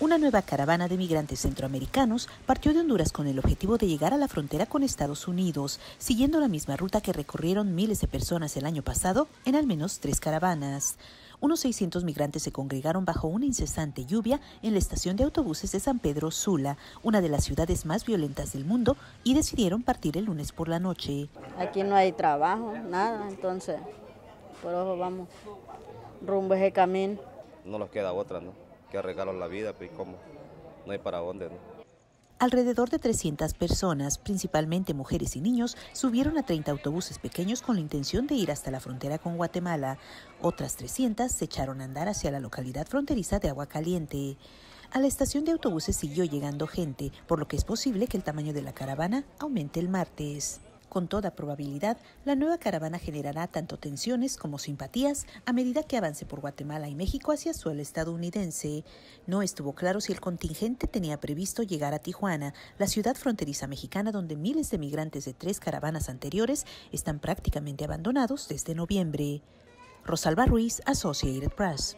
una nueva caravana de migrantes centroamericanos partió de Honduras con el objetivo de llegar a la frontera con Estados Unidos, siguiendo la misma ruta que recorrieron miles de personas el año pasado en al menos tres caravanas. Unos 600 migrantes se congregaron bajo una incesante lluvia en la estación de autobuses de San Pedro Sula, una de las ciudades más violentas del mundo, y decidieron partir el lunes por la noche. Aquí no hay trabajo, nada, entonces por ojo vamos rumbo ese camino. No nos queda otra, ¿no? que arreglaron la vida, pues cómo, no hay para dónde. Alrededor de 300 personas, principalmente mujeres y niños, subieron a 30 autobuses pequeños con la intención de ir hasta la frontera con Guatemala. Otras 300 se echaron a andar hacia la localidad fronteriza de Agua Caliente. A la estación de autobuses siguió llegando gente, por lo que es posible que el tamaño de la caravana aumente el martes. Con toda probabilidad, la nueva caravana generará tanto tensiones como simpatías a medida que avance por Guatemala y México hacia suelo estadounidense. No estuvo claro si el contingente tenía previsto llegar a Tijuana, la ciudad fronteriza mexicana donde miles de migrantes de tres caravanas anteriores están prácticamente abandonados desde noviembre. Rosalba Ruiz, Associated Press.